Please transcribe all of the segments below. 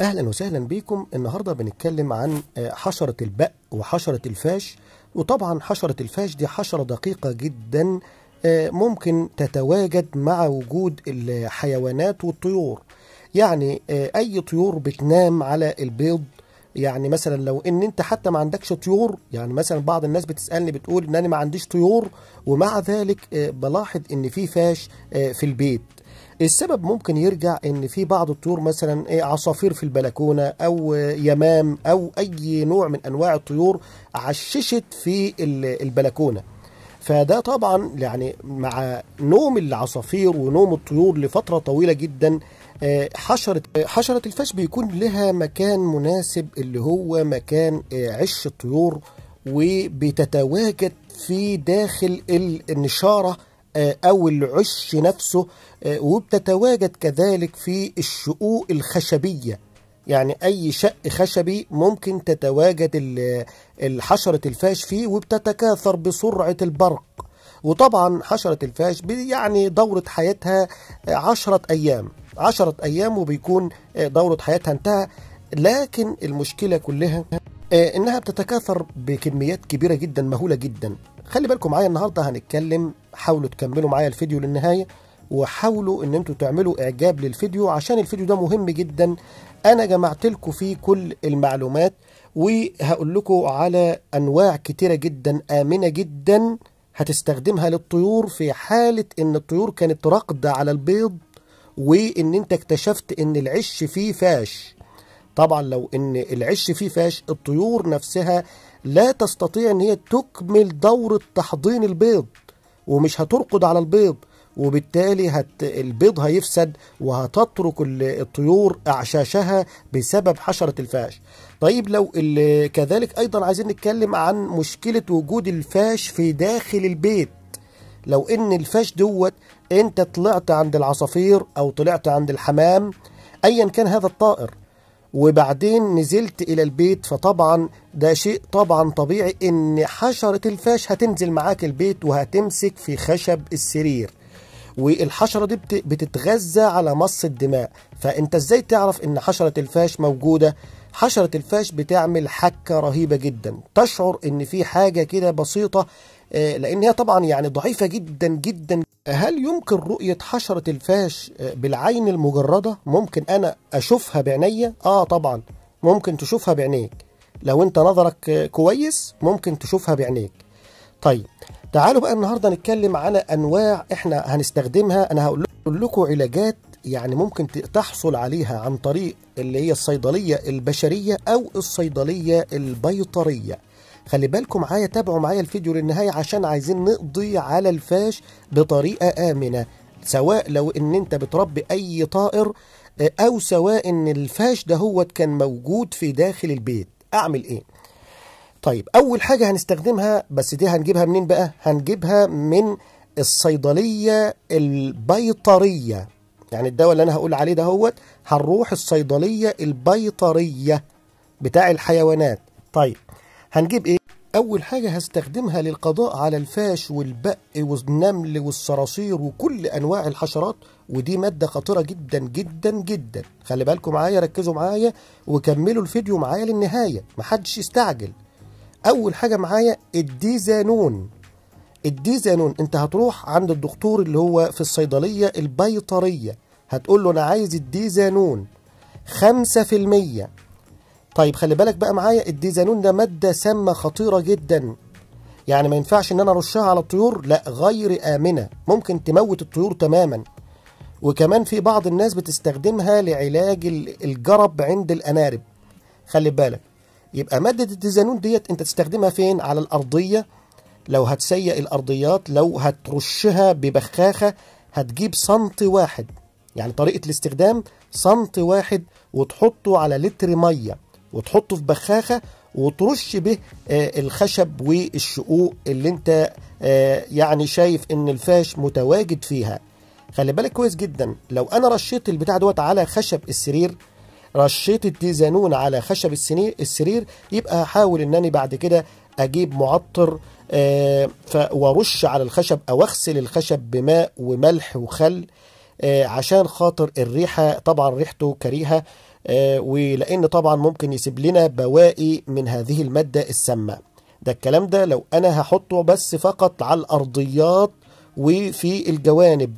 اهلا وسهلا بيكم النهارده بنتكلم عن آه، حشره البق وحشره الفاش وطبعا حشره الفاش دي حشره دقيقه جدا آه، ممكن تتواجد مع وجود الحيوانات والطيور يعني آه، اي طيور بتنام على البيض يعني مثلا لو ان انت حتى ما عندكش طيور يعني مثلا بعض الناس بتسالني بتقول ان انا ما عنديش طيور ومع ذلك بلاحظ ان في فاش في البيت السبب ممكن يرجع ان في بعض الطيور مثلا إيه، عصافير في البلكونه او يمام او اي نوع من انواع الطيور عششت في البلكونه فده طبعا يعني مع نوم العصافير ونوم الطيور لفتره طويله جدا آه، آه، حشرة حشرة الفاش بيكون لها مكان مناسب اللي هو مكان آه، عش الطيور وبتتواجد في داخل النشاره آه، أو العش نفسه آه، وبتتواجد كذلك في الشقوق الخشبية يعني أي شق خشبي ممكن تتواجد حشرة الفاش فيه وبتتكاثر بسرعة البرق وطبعا حشرة الفاش يعني دورة حياتها عشرة أيام عشرة أيام وبيكون آه، دورة حياتها انتهى لكن المشكلة كلها آه، انها بتتكاثر بكميات كبيره جدا مهوله جدا خلي بالكم معايا النهارده هنتكلم حاولوا تكملوا معايا الفيديو للنهايه وحاولوا ان انتوا تعملوا اعجاب للفيديو عشان الفيديو ده مهم جدا انا جمعت لكم فيه كل المعلومات وهقول لكم على انواع كتيره جدا امنه جدا هتستخدمها للطيور في حاله ان الطيور كانت راقده على البيض وان انت اكتشفت ان العش فيه فاش طبعا لو ان العش فيه فاش الطيور نفسها لا تستطيع ان هي تكمل دورة تحضين البيض ومش هترقد على البيض وبالتالي هت البيض هيفسد وهتترك الطيور اعشاشها بسبب حشره الفاش. طيب لو كذلك ايضا عايزين نتكلم عن مشكله وجود الفاش في داخل البيت. لو ان الفاش دوت انت طلعت عند العصافير او طلعت عند الحمام ايا كان هذا الطائر وبعدين نزلت الى البيت فطبعا ده شيء طبعا طبيعي ان حشرة الفاش هتنزل معاك البيت وهتمسك في خشب السرير والحشرة دي بتتغذى على مص الدماء فانت ازاي تعرف ان حشرة الفاش موجودة حشرة الفاش بتعمل حكة رهيبة جدا تشعر ان في حاجة كده بسيطة آه، لان هي طبعا يعني ضعيفه جدا جدا هل يمكن رؤيه حشره الفاش آه، بالعين المجرده ممكن انا اشوفها بعينيا اه طبعا ممكن تشوفها بعينيك لو انت نظرك آه، كويس ممكن تشوفها بعينيك طيب تعالوا بقى النهارده نتكلم على انواع احنا هنستخدمها انا هقول لكم علاجات يعني ممكن تحصل عليها عن طريق اللي هي الصيدليه البشريه او الصيدليه البيطريه خلي بالكم معايا تابعوا معايا الفيديو للنهاية عشان عايزين نقضي على الفاش بطريقة آمنة سواء لو ان انت بتربي اي طائر آه، او سواء ان الفاش دهوت كان موجود في داخل البيت اعمل ايه طيب اول حاجه هنستخدمها بس دي هنجيبها منين بقى هنجيبها من الصيدليه البيطريه يعني الدواء اللي انا هقول عليه دهوت هنروح الصيدليه البيطريه بتاع الحيوانات طيب هنجيب ايه أول حاجة هستخدمها للقضاء على الفاش والبق والنمل والصراصير وكل أنواع الحشرات ودي مادة خطيرة جدا جدا جدا خلي بالكم معايا ركزوا معايا وكملوا الفيديو معايا للنهاية محدش يستعجل أول حاجة معايا الديزانون الديزانون أنت هتروح عند الدكتور اللي هو في الصيدلية البيطرية هتقول له أنا عايز الديزانون خمسة في المية طيب خلي بالك بقى معايا الديزانون ده ماده سامه خطيره جدا يعني ما ينفعش ان انا ارشها على الطيور لا غير امنه ممكن تموت الطيور تماما وكمان في بعض الناس بتستخدمها لعلاج الجرب عند الانارب خلي بالك يبقى ماده الديزانون ديت انت تستخدمها فين على الارضيه لو هتسيق الارضيات لو هترشها ببخاخه هتجيب سنت واحد يعني طريقه الاستخدام سنت واحد وتحطه على لتر ميه وتحطه في بخاخه وترش به آه، الخشب والشقوق اللي انت آه، يعني شايف ان الفاش متواجد فيها خلي بالك كويس جدا لو انا رشيت البتاع دوت على خشب السرير رشيت التيزانون على خشب السرير يبقى هحاول ان انا بعد كده اجيب معطر آه، وارش على الخشب او اغسل الخشب بماء وملح وخل آه، عشان خاطر الريحه طبعا ريحته كريهه آه، ولان طبعا ممكن يسيب لنا بواقي من هذه الماده السامه ده الكلام ده لو انا هحطه بس فقط على الارضيات وفي الجوانب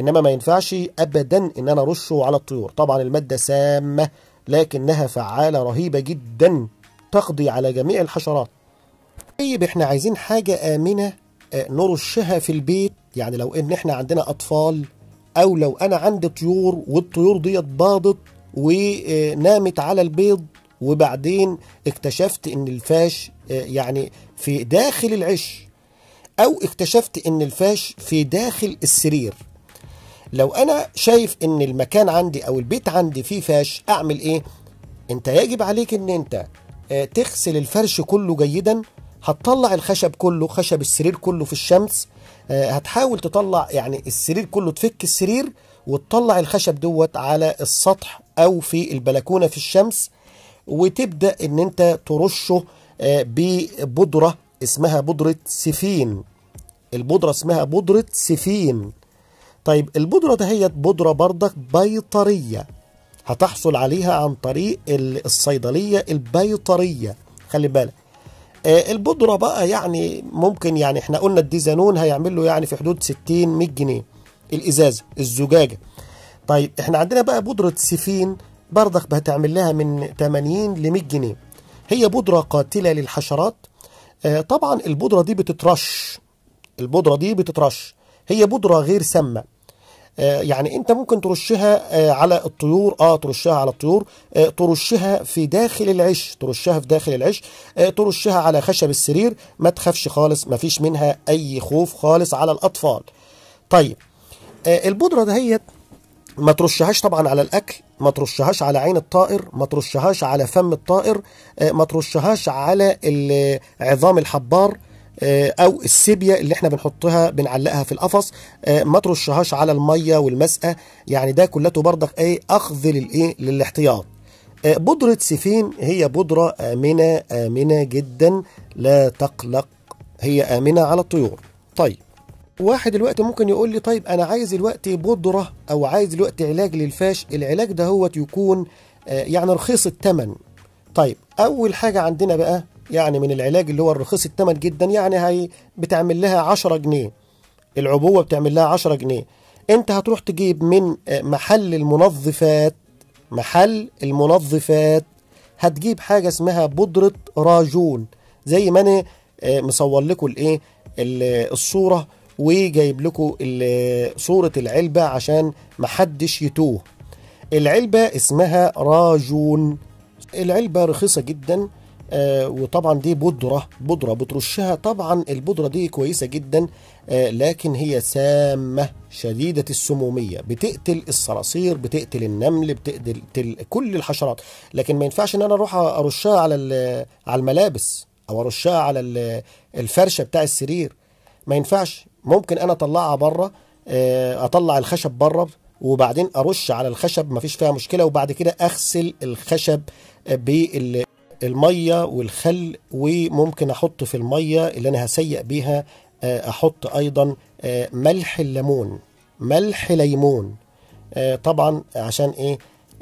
انما ما ينفعش ابدا ان انا ارشه على الطيور طبعا الماده سامه لكنها فعاله رهيبه جدا تقضي على جميع الحشرات طيب احنا عايزين حاجه امنه آه، نرشها في البيت يعني لو ان احنا عندنا اطفال او لو انا عندي طيور والطيور ديت باضت ونامت على البيض وبعدين اكتشفت ان الفاش يعني في داخل العش او اكتشفت ان الفاش في داخل السرير لو انا شايف ان المكان عندي او البيت عندي فيه فاش اعمل ايه انت يجب عليك ان انت آه، تغسل الفرش كله جيدا هتطلع الخشب كله خشب السرير كله في الشمس آه، هتحاول تطلع يعني السرير كله تفك السرير وتطلع الخشب دوت على السطح او في البلكونه في الشمس وتبدا ان انت ترشه آه، ببودره اسمها بودره سفين البودره اسمها بودره سفين طيب البودره دهيت بودره برضك بيطريه هتحصل عليها عن طريق الصيدليه البيطريه خلي بالك آه، البودره بقى يعني ممكن يعني احنا قلنا الديزانون هيعمل له يعني في حدود 60 100 جنيه الازازه الزجاجه طيب احنا عندنا بقى بودره سيفين بردك هتعمل لها من 80 ل 100 جنيه هي بودره قاتله للحشرات آه طبعا البودره دي بتترش البودره دي بتترش هي بودره غير سامه آه، يعني انت ممكن ترشها آه، على الطيور اه ترشها على الطيور آه، ترشها في داخل العش ترشها في داخل العش ترشها على خشب السرير ما تخافش خالص ما فيش منها اي خوف خالص على الاطفال طيب البودره دهيت ما ترشهاش طبعا على الاكل ما ترشهاش على عين الطائر ما ترشهاش على فم الطائر ما ترشهاش على عظام الحبار آه، او السيبيا اللي احنا بنحطها بنعلقها في القفص آه، ما ترشهاش على الميه والمسقه يعني ده كلته برضك ايه اخذ للايه للاحتياط آه، بودرة سيفين هي بودرة آمنة آمنة جدا لا تقلق هي آمنة على الطيور طيب واحد الوقت ممكن يقول لي طيب انا عايز الوقت بودره او عايز الوقت علاج للفاش العلاج ده هو يكون يعني رخيص الثمن طيب اول حاجه عندنا بقى يعني من العلاج اللي هو الرخيص الثمن جدا يعني هي بتعمل لها 10 جنيه العبوه بتعمل لها 10 جنيه انت هتروح تجيب من آه، محل المنظفات محل المنظفات هتجيب حاجه اسمها بودره راجون زي ما انا آه، مصور لكم الايه الصوره وجايب لكم آه، صوره العلبه عشان محدش يتوه العلبه اسمها راجون العلبه رخيصه جدا آه وطبعا دي بودرة بودرة بترشها طبعا البودرة دي كويسة جدا آه لكن هي سامة شديدة السمومية بتقتل الصراصير بتقتل النمل بتقتل كل الحشرات لكن ما ينفعش ان انا اروح ارشها على على الملابس او ارشها على الفرشة بتاع السرير ما ينفعش ممكن انا اطلعها بره آه اطلع الخشب بره وبعدين ارش على الخشب ما فيش فيها مشكله وبعد كده اغسل الخشب الميه والخل وممكن احط في الميه اللي انا هسيق بيها آه، احط ايضا آه، ملح الليمون ملح ليمون آه، طبعا عشان ايه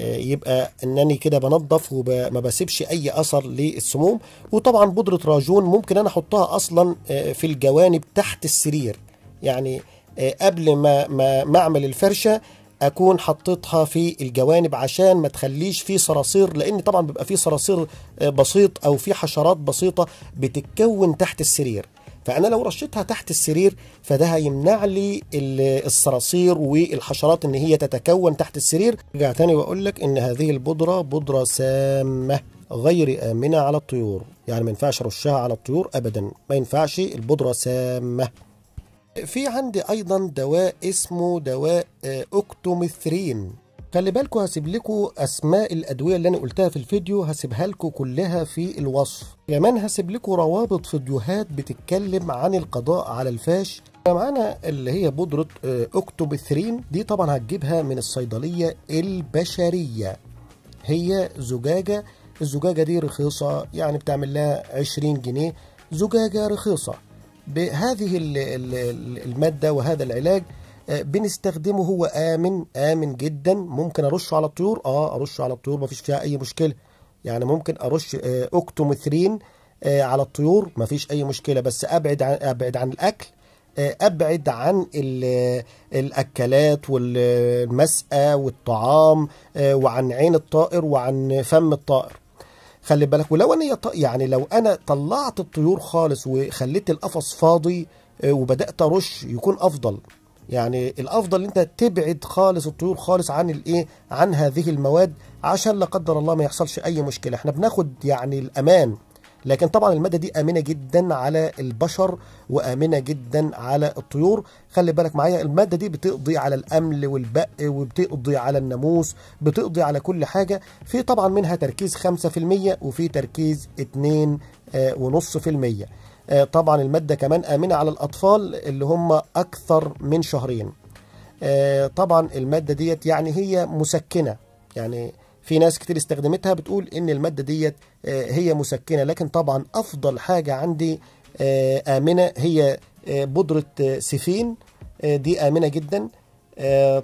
يبقى انني كده بنظف وما بسيبش اي اثر للسموم وطبعا بودره راجون ممكن انا احطها اصلا في الجوانب تحت السرير يعني قبل ما ما اعمل الفرشه اكون حطيتها في الجوانب عشان ما تخليش في صراصير لان طبعا بيبقى في صراصير آه، بسيط او في حشرات بسيطه بتتكون تحت السرير فانا لو رشيتها تحت السرير فده هيمنع لي الصراصير والحشرات ان هي تتكون تحت السرير ارجع تاني واقول لك ان هذه البودره بودره سامه غير امنه على الطيور يعني ما ينفعش ارشها على الطيور ابدا ما ينفعش البودره سامه في عندي ايضا دواء اسمه دواء آه، اوكتوميثرين خلي بالكم هسيب لكم اسماء الادويه اللي انا قلتها في الفيديو هسيبها لكم كلها في الوصف كمان هسيب لكم روابط فيديوهات بتتكلم عن القضاء على الفاش معانا اللي هي بودرة آه، اوكتوبيثرين دي طبعا هتجيبها من الصيدلية البشرية هي زجاجة الزجاجة دي رخيصة يعني بتعمل لها 20 جنيه زجاجة رخيصة بهذه المادة وهذا العلاج آه، بنستخدمه هو آمن آمن جدا ممكن أرشه على الطيور آه أرشه على الطيور مفيش فيها أي مشكلة يعني ممكن أرش آه، أكتومثرين آه، على الطيور مفيش أي مشكلة بس أبعد عن أبعد عن الأكل ابعد عن الاكلات والمسقى والطعام وعن عين الطائر وعن فم الطائر خلي بالك ولو انا يعني لو انا طلعت الطيور خالص وخليت القفص فاضي آه، وبدات ارش يكون افضل يعني الافضل انت تبعد خالص الطيور خالص عن الايه عن هذه المواد عشان لا قدر الله ما يحصلش اي مشكله احنا بناخد يعني الامان لكن طبعا الماده دي امنه جدا على البشر وامنه جدا على الطيور خلي بالك معايا الماده دي بتقضي على الامل والبق وبتقضي على الناموس بتقضي على كل حاجه في طبعا منها تركيز 5% وفي تركيز 2.5% آه، آه، طبعا الماده كمان امنه على الاطفال اللي هم اكثر من شهرين آه، طبعا الماده ديت يعني هي مسكنه يعني في ناس كتير استخدمتها بتقول ان الماده ديت آه، هي مسكنه لكن طبعا افضل حاجه عندي آه، امنه هي آه، بودره سيفين دي امنه جدا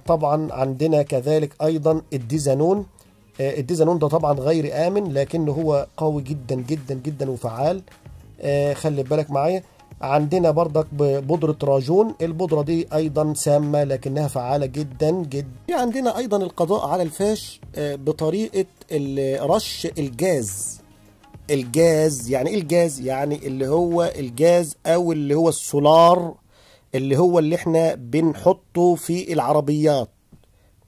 طبعا عندنا كذلك ايضا الديزانون الديزانون ده طبعا غير امن لكن هو قوي جدا جدا جدا وفعال خلي بالك معايا عندنا بردك بودرة راجون البودرة دي أيضا سامة لكنها فعالة جدا جدا في عندنا أيضا القضاء على الفاش آه، بطريقة رش الجاز الجاز يعني ايه الجاز يعني اللي هو الجاز او اللي هو السولار اللي هو اللي احنا بنحطه في العربيات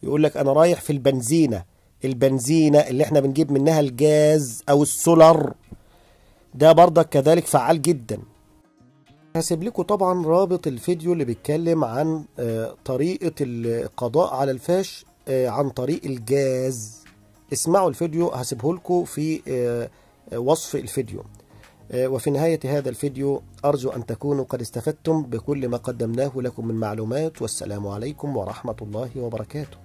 يقول لك انا رايح في البنزينه البنزينه اللي احنا بنجيب منها الجاز او السولار ده برضك كذلك فعال جدا هسيب لكم طبعا رابط الفيديو اللي بيتكلم عن آه، طريقة القضاء على الفاش آه، عن طريق الجاز اسمعوا الفيديو هسيبه لكم في آه، وصف الفيديو وفي نهاية هذا الفيديو أرجو أن تكونوا قد استفدتم بكل ما قدمناه لكم من معلومات والسلام عليكم ورحمة الله وبركاته